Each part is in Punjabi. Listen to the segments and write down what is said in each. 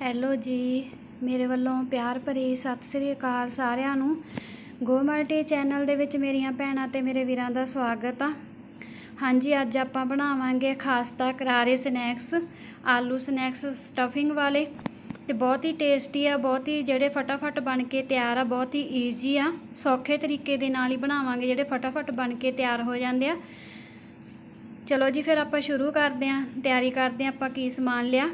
ਹੈਲੋ ਜੀ ਮੇਰੇ ਵੱਲੋਂ ਪਿਆਰ ਭਰੀ ਸਤਿ ਸ੍ਰੀ ਅਕਾਲ ਸਾਰਿਆਂ ਨੂੰ ਗੋਮਲਟੀ ਚੈਨਲ ਦੇ ਵਿੱਚ ਮੇਰੀਆਂ ਭੈਣਾਂ ਤੇ ਮੇਰੇ ਵੀਰਾਂ ਦਾ ਸਵਾਗਤ ਆ ਹਾਂਜੀ ਅੱਜ ਆਪਾਂ ਬਣਾਵਾਂਗੇ ਖਾਸ ਤਾਂ ਕਰਾਰੇ ਸਨੈਕਸ ਆਲੂ ਸਨੈਕਸ ਸਟਫਿੰਗ ਵਾਲੇ ਤੇ ਬਹੁਤ ਹੀ ਟੇਸਟੀ ਆ ਬਹੁਤ ਹੀ ਜਿਹੜੇ ਫਟਾਫਟ ਬਣ ਕੇ ਤਿਆਰ ਆ ਬਹੁਤ ਹੀ ਈਜ਼ੀ ਆ ਸੌਖੇ ਤਰੀਕੇ ਦੇ ਨਾਲ ਹੀ ਬਣਾਵਾਂਗੇ ਜਿਹੜੇ ਫਟਾਫਟ ਬਣ ਕੇ ਤਿਆਰ ਹੋ ਜਾਂਦੇ ਆ ਚਲੋ ਜੀ ਫਿਰ ਆਪਾਂ ਸ਼ੁਰੂ ਕਰਦੇ ਆਂ ਤਿਆਰੀ ਕਰਦੇ ਆਂ ਆਪਾਂ ਕੀ ਸਮਾਨ ਲਿਆ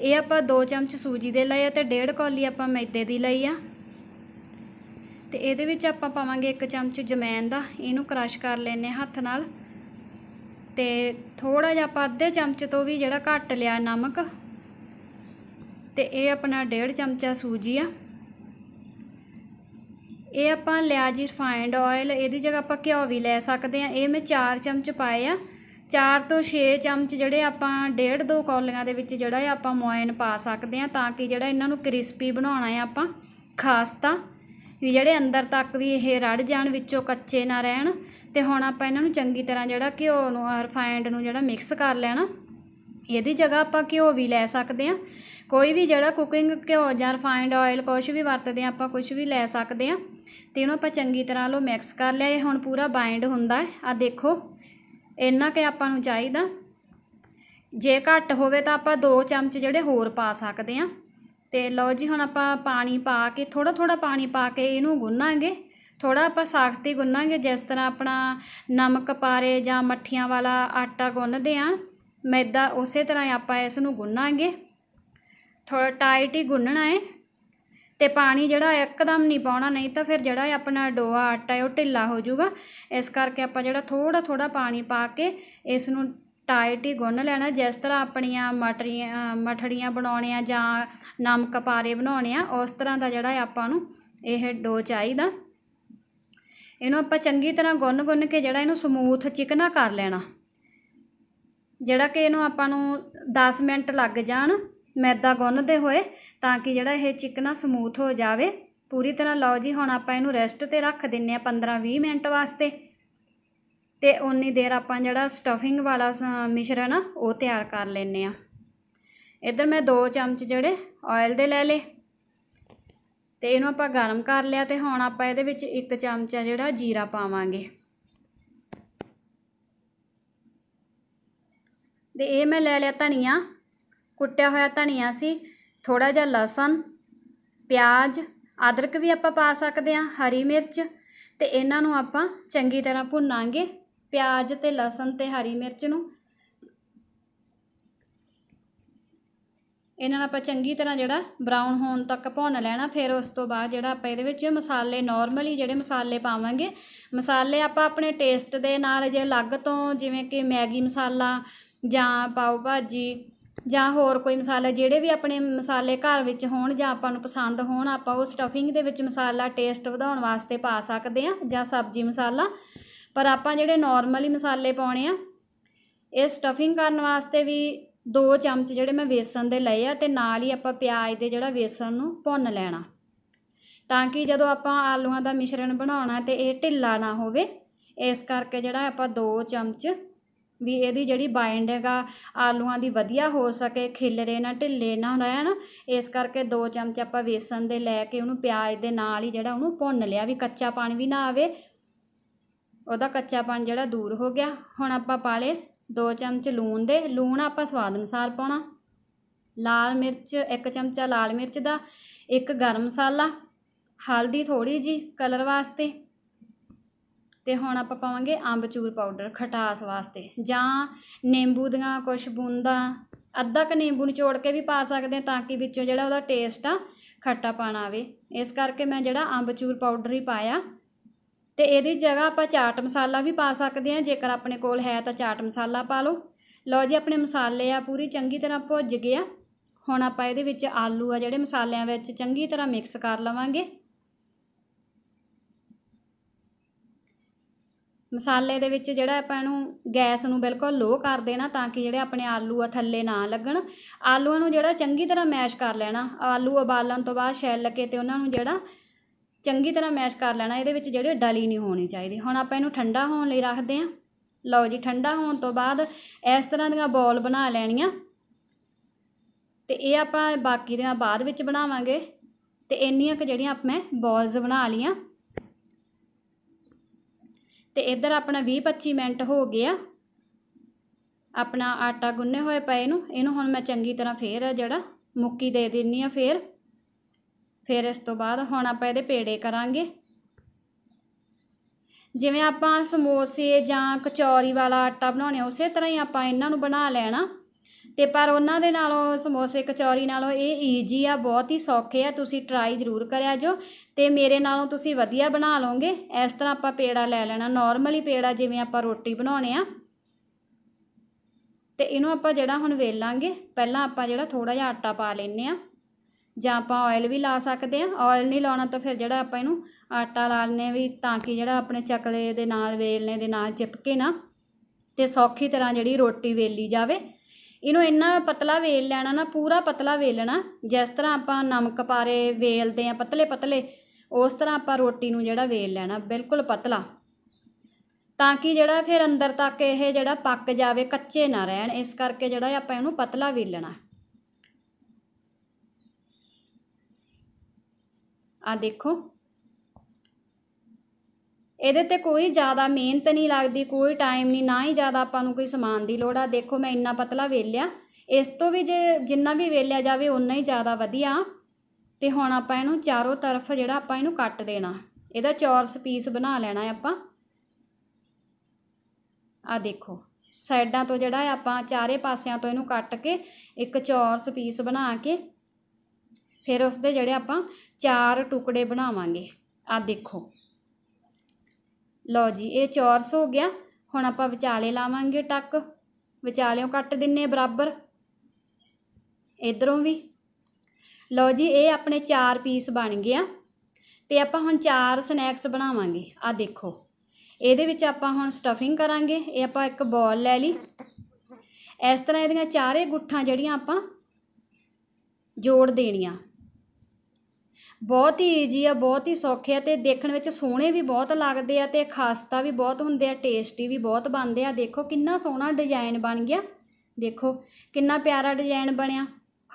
ਇਹ ਆਪਾਂ 2 ਚਮਚ ਸੂਜੀ ਦੇ ਲਏ ਆ ਤੇ 1.5 ਕੌਲੀ ਆਪਾਂ ਮੈਦੇ ਦੀ ਲਈ ਆ ਤੇ ਇਹਦੇ ਵਿੱਚ ਆਪਾਂ ਪਾਵਾਂਗੇ 1 ਚਮਚ ਜਮੈਨ ਦਾ ਇਹਨੂੰ ਕ੍ਰਸ਼ ਕਰ ਲੈਨੇ ਹੱਥ ਨਾਲ ਤੇ ਥੋੜਾ ਜਿਹਾ ਆਪਾਂ ਅੱਧੇ ਚਮਚ ਤੋਂ ਵੀ ਜਿਹੜਾ ਘੱਟ ਲਿਆ ਨਮਕ ਤੇ ਇਹ ਆਪਣਾ 1.5 ਚਮਚਾ ਸੂਜੀ ਆ ਇਹ ਆਪਾਂ ਲਿਆ ਜੀ ਰਿਫਾਈਨਡ ਆਇਲ ਇਹਦੀ ਜਗ੍ਹਾ ਆਪਾਂ ਘਿਓ ਵੀ ਲੈ ਸਕਦੇ ਆ ਇਹ ਮੈਂ 4 ਚਮਚ ਪਾਏ ਆ ਚਾਰ ਤੋਂ 6 ਚਮਚ ਜਿਹੜੇ ਆਪਾਂ ਡੇਢ ਦੋ ਕੌਲੀਆਂ ਦੇ ਵਿੱਚ ਜਿਹੜਾ ਹੈ ਆਪਾਂ ਮੋਇਨ ਪਾ ਸਕਦੇ ਆ ਤਾਂ ਕਿ ਜਿਹੜਾ ਇਹਨਾਂ ਨੂੰ ਕ੍ਰਿਸਪੀ ਬਣਾਉਣਾ ਹੈ ਆਪਾਂ ਖਾਸ ਤਾਂ ਵੀ ਜਿਹੜੇ ਅੰਦਰ ਤੱਕ ਵੀ ਇਹ ਰੜ ਜਾਣ ਵਿੱਚੋਂ ਕੱਚੇ ਨਾ ਰਹਿਣ ਤੇ ਹੁਣ ਆਪਾਂ ਇਹਨਾਂ ਨੂੰ ਚੰਗੀ ਤਰ੍ਹਾਂ ਜਿਹੜਾ ਘਿਓ ਨੂੰ ਰਿਫਾਈਨਡ ਨੂੰ ਜਿਹੜਾ ਮਿਕਸ ਕਰ ਲੈਣਾ ਇਹਦੀ ਜਗ੍ਹਾ ਆਪਾਂ ਘਿਓ ਵੀ ਲੈ ਸਕਦੇ ਆ ਕੋਈ ਵੀ ਜਿਹੜਾ ਕੁਕਿੰਗ ਘਿਓ ਜਾਂ ਰਿਫਾਈਨਡ ਆਇਲ ਕੁਝ ਵੀ ਵਰਤਦੇ ਆ ਆਪਾਂ ਕੁਝ ਵੀ ਲੈ ਸਕਦੇ ਆ ਤੇ ਇਹਨੂੰ ਆਪਾਂ ਚੰਗੀ ਤਰ੍ਹਾਂ ਲੋ ਮਿਕਸ ਕਰ ਲਿਆ ਇਹ ਹੁਣ ਪੂਰਾ ਬਾਈਂਡ ਹੁੰਦਾ ਹੈ ਆ ਦੇਖੋ ਇੰਨਾ ਕਿ ਆਪਾਂ ਨੂੰ ਚਾਹੀਦਾ ਜੇ ਘੱਟ ਹੋਵੇ ਤਾਂ ਆਪਾਂ 2 ਚਮਚ ਜਿਹੜੇ ਹੋਰ ਪਾ ਸਕਦੇ ਆ ਤੇ ਲਓ ਜੀ ਹੁਣ ਆਪਾਂ ਪਾਣੀ ਪਾ ਕੇ ਥੋੜਾ ਥੋੜਾ ਪਾਣੀ ਪਾ ਕੇ ਇਹਨੂੰ ਗੁੰਨਾਂਗੇ ਥੋੜਾ ਆਪਾਂ ਸਾਖਤੀ ਗੁੰਨਾਂਗੇ ਜਿਸ ਤਰ੍ਹਾਂ ਆਪਣਾ ਨਮਕ ਪਾਰੇ ਜਾਂ ਮੱਠੀਆਂ ਵਾਲਾ ਆਟਾ ਗੁੰਨਦੇ ਆ ਮੈਦਾ ਉਸੇ ਤਰ੍ਹਾਂ ਆਪਾਂ ਇਸ ਨੂੰ ਗੁੰਨਾਂਗੇ ਥੋੜਾ ਟਾਈਟ ਹੀ ਗੁੰਨਣਾ ਹੈ ਤੇ ਪਾਣੀ ਜਿਹੜਾ ਇੱਕਦਮ ਨਹੀਂ ਪਾਉਣਾ ਨਹੀਂ ਤਾਂ ਫਿਰ ਜਿਹੜਾ ਆਪਣਾ ਡੋਆ ਆਟਾ ਉਹ ਢਿੱਲਾ ਹੋ ਜਾਊਗਾ ਇਸ ਕਰਕੇ ਆਪਾਂ ਜਿਹੜਾ ਥੋੜਾ ਥੋੜਾ ਪਾਣੀ ਪਾ ਕੇ ਇਸ ਨੂੰ ਟਾਈਟ ਹੀ ਗੁੰਨ ਲੈਣਾ ਜਿਸ ਤਰ੍ਹਾਂ ਆਪਣੀਆਂ ਮਟਰੀਆਂ ਮਠੜੀਆਂ ਬਣਾਉਣੇ ਆ ਜਾਂ ਨਮਕ ਪਾਰੇ ਬਣਾਉਣੇ ਆ ਉਸ ਤਰ੍ਹਾਂ ਦਾ ਜਿਹੜਾ ਆਪਾਂ ਨੂੰ ਇਹ ਡੋ ਚਾਹੀਦਾ ਇਹਨੂੰ ਆਪਾਂ ਚੰਗੀ ਤਰ੍ਹਾਂ ਗੁੰਨ ਗੁੰਨ ਕੇ ਜਿਹੜਾ ਇਹਨੂੰ ਸਮੂਥ ਚਿਕਨਾ ਕਰ ਲੈਣਾ ਜਿਹੜਾ ਕਿ ਇਹਨੂੰ ਆਪਾਂ ਨੂੰ 10 ਮਿੰਟ ਲੱਗ ਜਾਣ ਮੈਦਾ ਗੁੰਨਦੇ ਹੋਏ ਤਾਂ ਕਿ ਜਿਹੜਾ ਇਹ ਚਿਕਨਾ ਸਮੂਥ ਹੋ ਜਾਵੇ ਪੂਰੀ ਤਰ੍ਹਾਂ ਲਓ ਜੀ ਹੁਣ ਆਪਾਂ ਇਹਨੂੰ ਰੈਸਟ ਤੇ ਰੱਖ ਦਿੰਨੇ ਆ 15-20 ਮਿੰਟ ਵਾਸਤੇ ਤੇ ਉਨੀ ਦੇਰ ਆਪਾਂ ਜਿਹੜਾ ਸਟਫਿੰਗ ਵਾਲਾ ਮਿਸ਼ਰਣ ਆ ਉਹ ਤਿਆਰ ਕਰ ਲੈਨੇ ਆ ਇਧਰ ਮੈਂ 2 ਚਮਚ ਜਿਹੜੇ ਆਇਲ ਦੇ ਲੈ ਲੇ ਤੇ ਇਹਨੂੰ ਆਪਾਂ ਗਰਮ ਕਰ ਲਿਆ ਤੇ ਹੁਣ ਆਪਾਂ ਇਹਦੇ ਵਿੱਚ 1 ਚਮਚ ਆ ਜਿਹੜਾ ਜੀਰਾ ਪਾਵਾਂਗੇ ਤੇ ਇਹ ਮੈਂ ਲੈ ਲਿਆ ਧਨੀਆ ਕੁੱਟਿਆ ਹੋਇਆ ਧਨੀਆ ਸੀ ਥੋੜਾ ਜਿਹਾ ਲਸਣ ਪਿਆਜ਼ ਅਦਰਕ ਵੀ ਆਪਾਂ ਪਾ ਸਕਦੇ ਹਾਂ ਹਰੀ ਮਿਰਚ ਤੇ ਇਹਨਾਂ ਨੂੰ ਆਪਾਂ ਚੰਗੀ ਤਰ੍ਹਾਂ ਭੁੰਨਾਂਗੇ ਪਿਆਜ਼ ਤੇ ਲਸਣ ਤੇ ਹਰੀ ਮਿਰਚ ਨੂੰ ਇਹਨਾਂ ਨੂੰ ਆਪਾਂ ਚੰਗੀ ਤਰ੍ਹਾਂ ਜਿਹੜਾ ਬਰਾਊਨ ਹੋਣ ਤੱਕ ਭੁੰਨ ਲੈਣਾ ਫਿਰ ਉਸ ਤੋਂ ਬਾਅਦ ਜਿਹੜਾ ਆਪਾਂ ਇਹਦੇ ਵਿੱਚ ਮਸਾਲੇ ਨਾਰਮਲੀ ਜਿਹੜੇ ਮਸਾਲੇ ਪਾਵਾਂਗੇ ਮਸਾਲੇ ਆਪਾਂ ਆਪਣੇ ਟੇਸਟ ਦੇ ਨਾਲ ਜੇ ਅਲੱਗ ਤੋਂ ਜਿਵੇਂ ਕਿ ਮੈਗੀ ਮਸਾਲਾ ਜਾਂ ਪਾਓ ਭਾਜੀ ਜਾਂ ਹੋਰ ਕੋਈ ਮਸਾਲਾ ਜਿਹੜੇ ਵੀ ਆਪਣੇ ਮਸਾਲੇ ਘਰ ਵਿੱਚ ਹੋਣ ਜਾਂ ਆਪਾਂ ਨੂੰ ਪਸੰਦ ਹੋਣ ਆਪਾਂ ਉਹ ਸਟਫਿੰਗ ਦੇ ਵਿੱਚ ਮਸਾਲਾ ਟੇਸਟ ਵਧਾਉਣ ਵਾਸਤੇ ਪਾ ਸਕਦੇ ਆ ਜਾਂ ਸਬਜ਼ੀ ਮਸਾਲਾ ਪਰ ਆਪਾਂ ਜਿਹੜੇ ਨਾਰਮਲੀ ਮਸਾਲੇ ਪਾਉਣੇ ਆ ਇਹ ਸਟਫਿੰਗ ਕਰਨ ਵਾਸਤੇ ਵੀ 2 ਚਮਚ ਜਿਹੜੇ ਮੈਂ ਵੇਸਣ ਦੇ ਲਏ ਆ ਤੇ ਨਾਲ ਹੀ ਆਪਾਂ ਪਿਆਜ਼ ਦੇ ਜਿਹੜਾ ਵੇਸਣ ਨੂੰ ਭੁੰਨ ਲੈਣਾ ਤਾਂ ਕਿ ਜਦੋਂ ਆਪਾਂ ਆਲੂਆਂ ਦਾ ਮਿਸ਼ਰਣ ਬਣਾਉਣਾ ਤੇ ਇਹ ਢਿੱਲਾ ਨਾ ਹੋਵੇ ਇਸ ਕਰਕੇ ਜਿਹੜਾ ਆਪਾਂ 2 ਚਮਚ ਵੀ ਇਹਦੀ ਜਿਹੜੀ ਬਾਈਂਡ ਹੈਗਾ ਆਲੂਆਂ ਦੀ ਵਧੀਆ ਹੋ ਸਕੇ ਖਿਲਰੇ ਨਾ ਢਿੱਲੇ ਨਾ ਨਾ ਇਸ ਕਰਕੇ ਦੋ ਚਮਚ ਆਪਾਂ ਵੇਸਣ ਦੇ ਲੈ ਕੇ ਉਹਨੂੰ ਪਿਆਜ਼ ਦੇ ਨਾਲ ਹੀ ਜਿਹੜਾ ਉਹਨੂੰ ਭੁੰਨ ਲਿਆ ਵੀ ਕੱਚਾ ਪਾਣੀ ਵੀ ਨਾ ਆਵੇ ਉਹਦਾ ਕੱਚਾਪਣ ਜਿਹੜਾ ਦੂਰ ਹੋ ਗਿਆ ਹੁਣ ਆਪਾਂ ਪਾ ਲੇ ਦੋ ਚਮਚ ਲੂਣ ਦੇ ਲੂਣ ਆਪਾਂ ਸਵਾਦ ਅਨੁਸਾਰ ਪਾਉਣਾ ਲਾਲ ਮਿਰਚ ਇੱਕ ਚਮਚਾ ਲਾਲ ਮਿਰਚ ਦਾ ਇੱਕ ਗਰਮ ਮਸਾਲਾ ਹਲਦੀ ਥੋੜੀ ਜੀ ਕਲਰ ਵਾਸਤੇ ਤੇ ਹੁਣ ਆਪਾਂ ਪਾਵਾਂਗੇ ਚੂਰ ਪਾਊਡਰ ਖਟਾਸ ਵਾਸਤੇ ਜਾਂ ਨਿੰਬੂ ਦੀਆਂ ਕੁਝ ਬੂੰਦਾਂ ਅੱਧਾ ਕ ਨਿੰਬੂ ਨਿਚੋੜ ਕੇ ਵੀ ਪਾ ਸਕਦੇ ਤਾਂ ਕਿ ਵਿੱਚੋਂ ਜਿਹੜਾ ਉਹਦਾ ਟੇਸਟ ਆ ਖੱਟਾ ਪਾਣਾ ਆਵੇ ਇਸ ਕਰਕੇ ਮੈਂ ਜਿਹੜਾ ਚੂਰ ਪਾਊਡਰ ਹੀ ਪਾਇਆ ਤੇ ਇਹਦੀ ਜਗ੍ਹਾ ਆਪਾਂ ਚਾਟ ਮਸਾਲਾ ਵੀ ਪਾ ਸਕਦੇ ਹਾਂ ਜੇਕਰ ਆਪਣੇ ਕੋਲ ਹੈ ਤਾਂ ਚਾਟ ਮਸਾਲਾ ਪਾ ਲਓ ਲਓ ਜੀ ਆਪਣੇ ਮਸਾਲੇ ਆ ਪੂਰੀ ਚੰਗੀ ਤਰ੍ਹਾਂ ਭੁੱਜ ਆ ਹੁਣ ਆਪਾਂ ਇਹਦੇ ਵਿੱਚ ਆਲੂ ਆ ਜਿਹੜੇ ਮਸਾਲਿਆਂ ਵਿੱਚ ਚੰਗੀ ਤਰ੍ਹਾਂ ਮਿਕਸ ਕਰ ਲਵਾਂਗੇ ਮਸਾਲੇ ਦੇ ਵਿੱਚ ਜਿਹੜਾ ਆਪਾਂ ਇਹਨੂੰ ਗੈਸ ਨੂੰ ਬਿਲਕੁਲ ਲੋਅ ਕਰ ਦੇਣਾ ਤਾਂ ਕਿ ਜਿਹੜੇ ਆਪਣੇ ਆਲੂ ਆ ਥੱਲੇ ਨਾ ਲੱਗਣ ਆਲੂਆਂ ਨੂੰ ਜਿਹੜਾ ਚੰਗੀ ਤਰ੍ਹਾਂ ਮੈਸ਼ ਕਰ ਲੈਣਾ ਆਲੂ ਉਬਾਲਣ ਤੋਂ ਬਾਅਦ ਸ਼ੈਲ ਕੇ ਤੇ ਉਹਨਾਂ ਨੂੰ ਜਿਹੜਾ ਚੰਗੀ ਤਰ੍ਹਾਂ ਮੈਸ਼ ਕਰ ਲੈਣਾ ਇਹਦੇ ਵਿੱਚ ਜਿਹੜੇ ਡਲੀ ਨਹੀਂ ਹੋਣੀ ਚਾਹੀਦੀ ਹੁਣ ਆਪਾਂ ਇਹਨੂੰ ਠੰਡਾ ਹੋਣ ਲਈ ਰੱਖਦੇ ਹਾਂ ਲਓ ਜੀ ਠੰਡਾ ਹੋਣ ਤੋਂ ਬਾਅਦ ਇਸ ਤਰ੍ਹਾਂ ਦੀਆਂ ਬੋਲ ਬਣਾ ਲੈਣੀਆਂ ਤੇ ਇਹ ਆਪਾਂ ਬਾਕੀ ਦੀਆਂ ਬਾਅਦ ਵਿੱਚ ਬਣਾਵਾਂਗੇ ਤੇ ਇੰਨੀਆਂ ਕਿ ਜਿਹੜੀਆਂ ਆਪਾਂ ਮੈਂ ਬੋਲਸ ਬਣਾ ਲੀਆਂ ਤੇ ਇਧਰ ਆਪਣਾ 20 25 ਮਿੰਟ ਹੋ ਗਿਆ ਆਪਣਾ ਆਟਾ ਗੁੰਨੇ ਹੋਏ ਪਏ ਨੂੰ ਇਹਨੂੰ ਹੁਣ ਮੈਂ ਚੰਗੀ ਤਰ੍ਹਾਂ ਫੇਰ ਜਿਹੜਾ ਮੁੱਕੀ ਦੇ ਦਿੰਨੀ ਆ ਫੇਰ ਫੇਰ ਇਸ ਤੋਂ ਬਾਅਦ ਹੁਣ ਆਪਾਂ ਇਹਦੇ ਪੇੜੇ ਕਰਾਂਗੇ ਜਿਵੇਂ ਆਪਾਂ ਸਮੋਸੇ ਜਾਂ ਕਚੌਰੀ ਵਾਲਾ ਆਟਾ ਬਣਾਉਣੇ ਉਸੇ ਤਰ੍ਹਾਂ ਹੀ ਆਪਾਂ ਇਹਨਾਂ ਨੂੰ ਬਣਾ ਲੈਣਾ ਤੇ ਪਰ ਉਹਨਾਂ ਦੇ ਨਾਲੋਂ ਸਮੋਸੇ ਕਚੌਰੀ ਨਾਲੋਂ ਇਹ ਈਜੀ ਆ ਬਹੁਤ ਹੀ ਸੌਖੇ ਆ ਤੁਸੀਂ ਟਰਾਈ ਜ਼ਰੂਰ ਕਰਿਆ ਜੋ ਤੇ ਮੇਰੇ ਨਾਲੋਂ ਤੁਸੀਂ ਵਧੀਆ ਬਣਾ ਲਓਗੇ ਇਸ ਤਰ੍ਹਾਂ ਆਪਾਂ ਪੇੜਾ ਲੈ ਲੈਣਾ ਨਾਰਮਲੀ ਪੇੜਾ ਜਿਵੇਂ ਆਪਾਂ ਰੋਟੀ ਬਣਾਉਨੇ ਆ ਤੇ ਇਹਨੂੰ ਆਪਾਂ ਜਿਹੜਾ ਹੁਣ ਵੇਲਾਂਗੇ ਪਹਿਲਾਂ ਆਪਾਂ ਜਿਹੜਾ ਥੋੜਾ ਜਿਹਾ ਆਟਾ ਪਾ ਲੈਨੇ ਆ ਜਾਂ ਆਪਾਂ ਆਇਲ ਵੀ ਲਾ ਸਕਦੇ ਆ ਆਇਲ ਨਹੀਂ ਲਾਉਣਾ ਤਾਂ ਫਿਰ ਜਿਹੜਾ ਆਪਾਂ ਇਹਨੂੰ ਆਟਾ ਲਾ ਲੈਨੇ ਵੀ ਤਾਂ ਕਿ ਜਿਹੜਾ ਆਪਣੇ ਚਕਲੇ ਦੇ ਨਾਲ ਵੇਲਨੇ ਦੇ ਨਾਲ ਚਿਪਕੇ ਨਾ ਤੇ ਸੌਖੀ ਤਰ੍ਹਾਂ ਜਿਹੜੀ ਰੋਟੀ ਵੇਲੀ ਜਾਵੇ ਇਹਨੂੰ ਇੰਨਾ ਪਤਲਾ ਵੇਲ ਲੈਣਾ ਨਾ ਪੂਰਾ ਪਤਲਾ ਵੇਲਣਾ ਜਿਸ ਤਰ੍ਹਾਂ ਆਪਾਂ ਨਮਕ ਪਾਰੇ ਵੇਲਦੇ ਆ ਪਤਲੇ ਪਤਲੇ ਉਸ ਤਰ੍ਹਾਂ ਆਪਾਂ ਰੋਟੀ ਨੂੰ ਜਿਹੜਾ ਵੇਲ ਲੈਣਾ ਬਿਲਕੁਲ ਪਤਲਾ ਤਾਂ ਕਿ ਜਿਹੜਾ ਫਿਰ ਅੰਦਰ ਤੱਕ ਇਹ ਜਿਹੜਾ ਪੱਕ ਜਾਵੇ ਕੱਚੇ ਨਾ ਰਹਿਣ ਇਸ ਕਰਕੇ ਜਿਹੜਾ ਆਪਾਂ ਇਹਨੂੰ ਪਤਲਾ ਵੇਲਣਾ ਆ ਦੇਖੋ ਇਹਦੇ ਤੇ ਕੋਈ ਜ਼ਿਆਦਾ ਮਿਹਨਤ ਨਹੀਂ ਲੱਗਦੀ ਕੋਈ ਟਾਈਮ ਨਹੀਂ ਨਾ ਹੀ ਜ਼ਿਆਦਾ ਆਪਾਂ ਨੂੰ ਕੋਈ ਸਮਾਨ ਦੀ ਲੋੜ ਆ ਦੇਖੋ ਮੈਂ ਇੰਨਾ ਪਤਲਾ ਵੇਲਿਆ ਇਸ ਤੋਂ ਵੀ ਜੇ ਜਿੰਨਾ ਵੀ ਵੇਲਿਆ ਜਾਵੇ ਉਨਾ ਹੀ ਜ਼ਿਆਦਾ ਵਧੀਆ ਤੇ ਹੁਣ ਆਪਾਂ ਇਹਨੂੰ ਚਾਰੋਂ ਤਰਫ ਜਿਹੜਾ ਆਪਾਂ ਇਹਨੂੰ ਕੱਟ ਦੇਣਾ ਇਹਦਾ ਚੌਰਸ ਪੀਸ ਬਣਾ ਲੈਣਾ ਹੈ ਆਪਾਂ ਆ ਦੇਖੋ ਸਾਈਡਾਂ ਤੋਂ ਜਿਹੜਾ ਆਪਾਂ ਚਾਰੇ ਪਾਸਿਆਂ ਤੋਂ ਇਹਨੂੰ ਕੱਟ ਕੇ ਇੱਕ ਚੌਰਸ ਪੀਸ ਬਣਾ ਕੇ ਫਿਰ ਉਸ ਦੇ ਜਿਹੜੇ ਆਪਾਂ ਚਾਰ ਟੁਕੜੇ ਬਣਾਵਾਂਗੇ ਆ ਦੇਖੋ ਲਓ ਜੀ ਇਹ 400 ਹੋ ਗਿਆ ਹੁਣ ਆਪਾਂ ਵਿਚਾਲੇ ਲਾਵਾਂਗੇ ਟੱਕ ਵਿਚਾਲਿਓਂ ਕੱਟ ਦਿੰਨੇ ਬਰਾਬਰ ਇਧਰੋਂ ਵੀ ਲਓ ਜੀ ਇਹ ਆਪਣੇ 4 ਪੀਸ ਬਣ ਗਏ ਆ ਤੇ ਆਪਾਂ ਹੁਣ 4 ਸਨੈਕਸ ਬਣਾਵਾਂਗੇ ਆ ਦੇਖੋ ਇਹਦੇ ਵਿੱਚ ਆਪਾਂ ਹੁਣ ਸਟਫਿੰਗ ਕਰਾਂਗੇ ਇਹ ਆਪਾਂ ਇੱਕ ਬੋਲ ਲੈ ਲਈ ਇਸ ਤਰ੍ਹਾਂ ਇਹਦੀਆਂ ਚਾਰੇ ਗੁੱਠਾਂ ਜਿਹੜੀਆਂ ਆਪਾਂ ਜੋੜ ਦੇਣੀਆਂ ਬਹੁਤ ਹੀ ਈਜੀ ਆ ਬਹੁਤ ਹੀ ਸੌਖੇ ਆ ਤੇ ਦੇਖਣ ਵਿੱਚ ਸੋਹਣੇ ਵੀ ਬਹੁਤ ਲੱਗਦੇ ਆ ਤੇ ਖਾਸਤਾ ਵੀ ਬਹੁਤ ਹੁੰਦੇ ਆ ਟੇਸਟੀ ਵੀ ਬਹੁਤ ਬਣਦੇ ਆ ਦੇਖੋ ਕਿੰਨਾ ਸੋਹਣਾ ਡਿਜ਼ਾਈਨ ਬਣ ਗਿਆ ਦੇਖੋ ਕਿੰਨਾ ਪਿਆਰਾ ਡਿਜ਼ਾਈਨ ਬਣਿਆ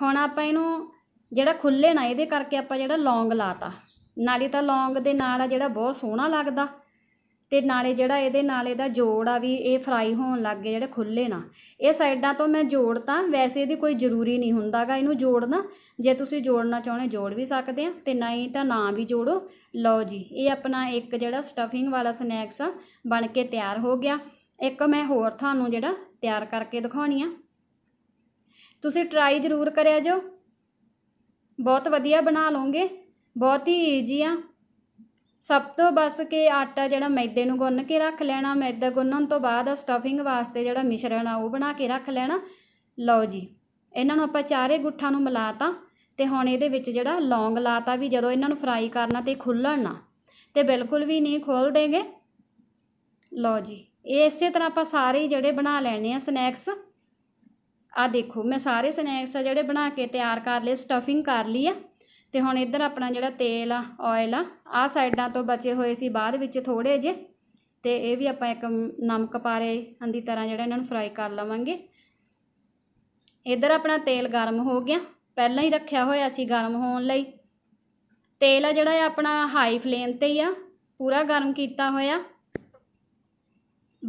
ਹੁਣ ਆਪਾਂ ਇਹਨੂੰ ਜਿਹੜਾ ਖੁੱਲੇ ਨਾ ਇਹਦੇ ਕਰਕੇ ਆਪਾਂ ਜਿਹੜਾ ਲੌਂਗ ਲਾਤਾ ਨਾਲੇ ਤਾਂ ਲੌਂਗ ਦੇ ਨਾਲ ਆ ਜਿਹੜਾ ਬਹੁਤ ਸੋਹਣਾ ਲੱਗਦਾ ਤੇ ਨਾਲੇ ਜਿਹੜਾ ਇਹਦੇ ਨਾਲੇ ਦਾ ਜੋੜ ਆ ਵੀ ਇਹ ਫਰਾਈ ਹੋਣ ਲੱਗ ਗਏ ਜਿਹੜੇ ਖੁੱਲੇ ਨਾ ਇਹ ਸਾਈਡਾਂ ਤੋਂ ਮੈਂ ਜੋੜਤਾ ਵੈਸੇ ਇਹਦੀ ਕੋਈ ਜ਼ਰੂਰੀ ਨਹੀਂ ਹੁੰਦਾਗਾ ਇਹਨੂੰ ਜੋੜਨਾ ਜੇ ਤੁਸੀਂ ਜੋੜਨਾ ਚਾਹੁੰਦੇ ਜੋੜ ਵੀ ਸਕਦੇ ਆ ਤੇ ਨਹੀਂ ਤਾਂ ਨਾ ਵੀ ਜੋੜੋ ਲਓ ਜੀ ਇਹ ਆਪਣਾ ਇੱਕ ਜਿਹੜਾ ਸਟਫਿੰਗ ਵਾਲਾ ਸਨੈਕਸ ਆ ਬਣ ਕੇ ਤਿਆਰ ਹੋ ਗਿਆ ਇੱਕ ਮੈਂ ਹੋਰ ਤੁਹਾਨੂੰ ਜਿਹੜਾ ਤਿਆਰ ਕਰਕੇ ਦਿਖਾਉਣੀ ਆ ਤੁਸੀਂ ਟਰਾਈ ਜ਼ਰੂਰ ਕਰਿਆ ਜੋ ਬਹੁਤ ਵਧੀਆ ਬਣਾ ਲਓਗੇ ਬਹੁਤ ਹੀ ਈਜ਼ੀ ਆ ਸਭ ਤੋਂ ਬਸ ਕੇ ਆਟਾ ਜਿਹੜਾ ਮੈਦੇ ਨੂੰ ਗੁੰਨ ਕੇ ਰੱਖ ਲੈਣਾ ਮੈਦਾ ਗੁੰਨਣ ਤੋਂ ਬਾਅਦ ਸਟਫਿੰਗ ਵਾਸਤੇ ਜਿਹੜਾ ਮਿਸ਼ਰਣ ਆ ਉਹ ਬਣਾ ਕੇ ਰੱਖ ਲੈਣਾ ਲਓ ਜੀ ਇਹਨਾਂ ਨੂੰ ਆਪਾਂ ਚਾਰੇ ਗੁੱਠਾਂ ਨੂੰ ਮਿਲਾਤਾ ਤੇ ਹੁਣ ਇਹਦੇ ਵਿੱਚ ਜਿਹੜਾ ਲੌਂਗ ਲਾਤਾ ਵੀ ਜਦੋਂ ਇਹਨਾਂ ਨੂੰ ਫਰਾਈ ਕਰਨਾ ਤੇ ਖੁੱਲਣ ਨਾ ਤੇ ਬਿਲਕੁਲ ਵੀ ਨਹੀਂ ਖੋਲ ਦੇਗੇ ਲਓ ਜੀ ਇਹ ਇਸੇ ਤਰ੍ਹਾਂ ਆਪਾਂ ਸਾਰੇ ਜਿਹੜੇ ਬਣਾ ਲੈਣੇ ਆ ਸਨੈਕਸ ਆ ਦੇਖੋ ਮੈਂ ਸਾਰੇ ਸਨੈਕਸ ਆ ਜਿਹੜੇ ਬਣਾ ਕੇ ਤਿਆਰ ਕਰ ਲਏ ਸਟਫਿੰਗ ਕਰ ਲਈ ਆ ਤੇ ਹੁਣ ਇੱਧਰ ਆਪਣਾ ਜਿਹੜਾ ਤੇਲ ਆ ਆਇਲ ਆ ਆ ਸਾਈਡਾਂ ਤੋਂ ਬਚੇ ਹੋਏ ਸੀ ਬਾਅਦ ਵਿੱਚ ਥੋੜੇ ਜੇ ਤੇ ਇਹ ਵੀ ਆਪਾਂ ਇੱਕ ਨਮਕ ਪਾਰੇ ਦੀ ਤਰ੍ਹਾਂ ਜਿਹੜਾ ਇਹਨਾਂ ਨੂੰ ਫਰਾਈ ਕਰ ਲਵਾਂਗੇ ਇੱਧਰ ਆਪਣਾ ਤੇਲ ਗਰਮ ਹੋ ਗਿਆ ਪਹਿਲਾਂ ਹੀ ਰੱਖਿਆ ਹੋਇਆ ਸੀ ਗਰਮ ਹੋਣ ਲਈ ਤੇਲ ਆ ਜਿਹੜਾ ਇਹ ਆਪਣਾ ਹਾਈ ਫਲੇਮ ਤੇ ਹੀ ਆ ਪੂਰਾ ਗਰਮ ਕੀਤਾ ਹੋਇਆ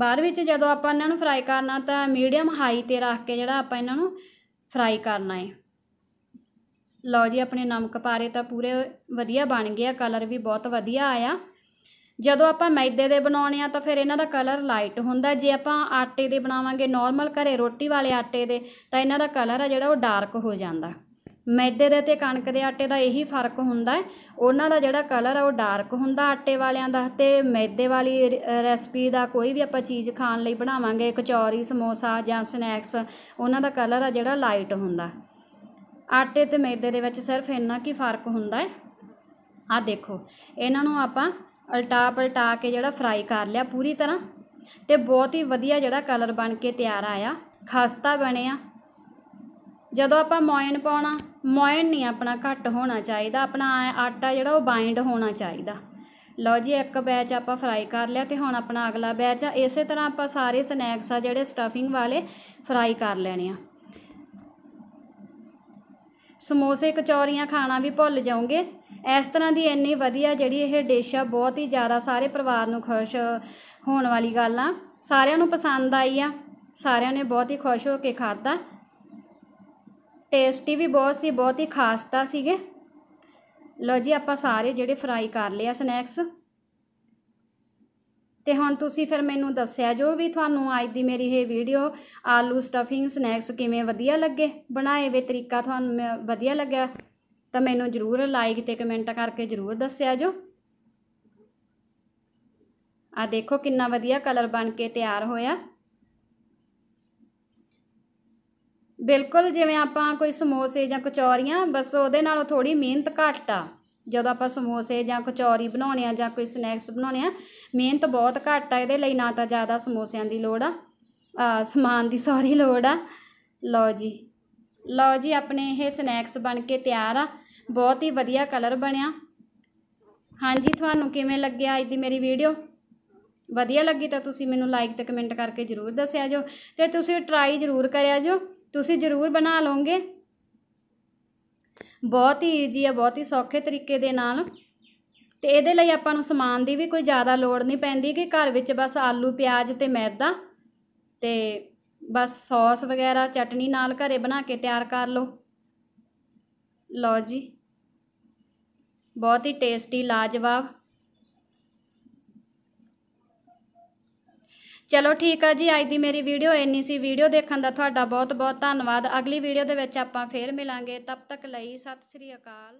ਬਾਅਦ ਵਿੱਚ ਜਦੋਂ ਆਪਾਂ ਇਹਨਾਂ ਨੂੰ ਫਰਾਈ ਕਰਨਾ ਤਾਂ ਮੀਡੀਅਮ ਹਾਈ ਤੇ ਰੱਖ ਕੇ ਜਿਹੜਾ ਆਪਾਂ ਇਹਨਾਂ ਨੂੰ ਫਰਾਈ ਕਰਨਾ ਹੈ ਲਓ ਜੀ ਆਪਣੇ ਨਮਕ ਪਾਰੇ ਤਾਂ ਪੂਰੇ ਵਧੀਆ ਬਣ ਗਏ ਆ ਕਲਰ ਵੀ ਬਹੁਤ ਵਧੀਆ ਆਇਆ ਜਦੋਂ ਆਪਾਂ ਮੈਦੇ ਦੇ ਬਣਾਉਣੇ ਆ ਤਾਂ ਫਿਰ ਇਹਨਾਂ ਦਾ ਕਲਰ ਲਾਈਟ ਹੁੰਦਾ ਜੇ ਆਪਾਂ ਆਟੇ ਦੇ ਬਣਾਵਾਂਗੇ ਨਾਰਮਲ ਘਰੇ ਰੋਟੀ ਵਾਲੇ ਆਟੇ ਦੇ ਤਾਂ ਇਹਨਾਂ ਦਾ ਕਲਰ ਆ ਜਿਹੜਾ ਉਹ ਡਾਰਕ ਹੋ ਜਾਂਦਾ ਮੈਦੇ ਦੇ ਤੇ ਕਣਕ ਦੇ ਆਟੇ ਦਾ ਇਹੀ ਫਰਕ ਹੁੰਦਾ ਹੈ ਉਹਨਾਂ ਦਾ ਜਿਹੜਾ ਕਲਰ ਆ ਉਹ ਡਾਰਕ ਹੁੰਦਾ ਆਟੇ ਵਾਲਿਆਂ ਦਾ ਤੇ ਮੈਦੇ ਵਾਲੀ ਰੈਸਪੀ ਦਾ ਕੋਈ ਵੀ ਆਪਾਂ ਚੀਜ਼ ਖਾਣ ਲਈ ਬਣਾਵਾਂਗੇ ਕਚੌਰੀ ਸਮੋਸਾ ਜਾਂ ਸਨੈਕਸ ਉਹਨਾਂ ਦਾ ਕਲਰ ਆ ਜਿਹੜਾ ਲਾਈਟ ਹੁੰਦਾ ਆਟੇ ਤੇ ਮੈਦੇ ਦੇ ਵਿੱਚ ਸਿਰਫ ਇੰਨਾ ਕੀ ਫਰਕ ਹੁੰਦਾ ਹੈ ਆ ਦੇਖੋ ਇਹਨਾਂ ਨੂੰ ਆਪਾਂ ਉਲਟਾ ਪਲਟਾ ਕੇ ਜਿਹੜਾ ਫਰਾਈ ਕਰ ਲਿਆ ਪੂਰੀ ਤਰ੍ਹਾਂ ਤੇ ਬਹੁਤ ਹੀ ਵਧੀਆ ਜਿਹੜਾ ਕਲਰ ਬਣ ਕੇ ਤਿਆਰ ਆਇਆ ਖਸਤਾ ਬਣਿਆ ਜਦੋਂ ਆਪਾਂ ਮੋਇਨ ਪਾਉਣਾ ਮੋਇਨ ਨਹੀਂ ਆਪਣਾ ਘੱਟ ਹੋਣਾ ਚਾਹੀਦਾ ਆਪਣਾ ਆਟਾ ਜਿਹੜਾ ਉਹ ਬਾਈਂਡ ਹੋਣਾ ਚਾਹੀਦਾ ਲਓ ਜੀ ਇੱਕ ਬੈਚ ਆਪਾਂ ਫਰਾਈ ਕਰ ਲਿਆ ਤੇ ਹੁਣ ਆਪਣਾ ਅਗਲਾ ਬੈਚ ਆ ਇਸੇ ਤਰ੍ਹਾਂ ਆਪਾਂ ਸਾਰੇ ਸਨੈਕਸ ਆ ਜਿਹੜੇ ਸਟਫਿੰਗ ਵਾਲੇ ਫਰਾਈ ਕਰ ਲੈਣੇ ਆ ਸਮੋਸੇ ਕਚੌਰੀਆਂ ਖਾਣਾ ਵੀ ਭੁੱਲ ਜਾਓਗੇ ਇਸ ਤਰ੍ਹਾਂ ਦੀ ਇੰਨੀ ਵਧੀਆ ਜਿਹੜੀ ਇਹ ਡਿਸ਼ ਆ ਬਹੁਤ ਹੀ ਜ਼ਿਆਦਾ ਸਾਰੇ ਪਰਿਵਾਰ ਨੂੰ ਖੁਸ਼ ਹੋਣ ਵਾਲੀ ਗੱਲ ਆ ਸਾਰਿਆਂ ਨੂੰ ਪਸੰਦ ਆਈ ਆ ਸਾਰਿਆਂ ਨੇ ਬਹੁਤ ਹੀ ਖੁਸ਼ ਹੋ ਕੇ ਖਾਧਾ ਟੇਸਟੀ ਵੀ ਬਹੁਤ ਸੀ ਬਹੁਤ ਹੀ ਖਾਸਤਾ ਸੀਗੇ ਲੋ ਜੀ ਆਪਾਂ ਸਾਰੇ ਜਿਹੜੇ ਫਰਾਈ ਕਰ ਲਿਆ ਸਨੈਕਸ ਤੇ ਹੁਣ ਤੁਸੀਂ ਫਿਰ ਮੈਨੂੰ ਦੱਸਿਆ ਜੋ ਵੀ ਤੁਹਾਨੂੰ ਅੱਜ ਦੀ ਮੇਰੀ ਇਹ ਵੀਡੀਓ ਆਲੂ ਸਟਫਿੰਗ ਸਨੈਕਸ ਕਿਵੇਂ ਵਧੀਆ ਲੱਗੇ ਬਣਾਏ ਵੇ ਤਰੀਕਾ ਤੁਹਾਨੂੰ ਵਧੀਆ ਲੱਗਿਆ ਤਾਂ ਮੈਨੂੰ ਜ਼ਰੂਰ ਲਾਈਕ ਤੇ ਕਮੈਂਟ ਕਰਕੇ ਜ਼ਰੂਰ ਦੱਸਿਆ ਜੋ ਆ ਦੇਖੋ ਕਿੰਨਾ ਵਧੀਆ ਕਲਰ ਬਣ ਕੇ ਤਿਆਰ ਹੋਇਆ ਬਿਲਕੁਲ ਜਿਵੇਂ ਆਪਾਂ ਕੋਈ ਸਮੋਸੇ ਜਾਂ ਕਚੌਰੀਆਂ ਬਸ ਉਹਦੇ ਨਾਲੋਂ ਥੋੜੀ ਮਿਹਨਤ ਘੱਟ ਆ ਜਦੋਂ ਆਪਾਂ ਸਮੋਸੇ ਜਾਂ ਕਚੌਰੀ ਬਣਾਉਣੇ ਆ ਜਾਂ ਕੋਈ ਸਨੈਕਸ ਬਣਾਉਣੇ ਆ ਮਿਹਨਤ ਬਹੁਤ ਘੱਟ ਆ ਇਹਦੇ ਲਈ ਨਾ ਤਾਂ ਜ਼ਿਆਦਾ ਸਮੋਸਿਆਂ ਦੀ ਲੋੜ ਆ ਸਮਾਨ ਦੀ ਸੌਰੀ ਲੋੜ ਆ ਲਓ ਜੀ ਲਓ ਜੀ ਆਪਣੇ ਇਹ ਸਨੈਕਸ ਬਣ ਕੇ ਤਿਆਰ ਆ ਬਹੁਤ ਹੀ ਵਧੀਆ ਕਲਰ ਬਣਿਆ ਹਾਂਜੀ ਤੁਹਾਨੂੰ ਕਿਵੇਂ ਲੱਗਿਆ ਅੱਜ ਦੀ ਮੇਰੀ ਵੀਡੀਓ ਵਧੀਆ ਲੱਗੀ ਤਾਂ ਤੁਸੀਂ ਮੈਨੂੰ ਲਾਈਕ ਤੇ ਕਮੈਂਟ ਕਰਕੇ ਜ਼ਰੂਰ ਦੱਸਿਆ ਜੋ ਤੇ ਤੁਸੀਂ ਟਰਾਈ ਜ਼ਰੂਰ ਕਰਿਆ ਜੋ ਤੁਸੀਂ ਜ਼ਰੂਰ ਬਣਾ ਲਓਗੇ ਬਹੁਤ ਹੀ ਈਜ਼ੀ ਆ ਬਹੁਤ ਹੀ ਸੌਖੇ ਤਰੀਕੇ ਦੇ ਨਾਲ ਤੇ ਇਹਦੇ ਲਈ ਆਪਾਂ ਨੂੰ ਸਮਾਨ ਦੀ ਵੀ ਕੋਈ ਜ਼ਿਆਦਾ ਲੋੜ ਨਹੀਂ ਪੈਂਦੀ ਕਿ ਘਰ ਵਿੱਚ ਬਸ ਆਲੂ ਪਿਆਜ਼ ਤੇ ਮੈਦਾ ਤੇ ਬਸ ਸੌਸ ਵਗੈਰਾ ਚਟਨੀ ਨਾਲ ਘਰੇ ਬਣਾ ਕੇ ਤਿਆਰ ਕਰ ਲਓ ਲਓ ਜੀ ਬਹੁਤ ਹੀ ਟੇਸਟੀ ਲਾਜਵਾਬ ਚਲੋ ਠੀਕ ਆ ਜੀ ਅੱਜ ਦੀ ਮੇਰੀ ਵੀਡੀਓ ਇੰਨੀ ਸੀ ਵੀਡੀਓ ਦੇਖਣ ਦਾ ਤੁਹਾਡਾ ਬਹੁਤ ਬਹੁਤ ਧੰਨਵਾਦ ਅਗਲੀ ਵੀਡੀਓ ਦੇ ਵਿੱਚ ਆਪਾਂ ਫੇਰ ਮਿਲਾਂਗੇ ਤਬ ਤੱਕ ਲਈ ਸਤਿ ਸ੍ਰੀ ਅਕਾਲ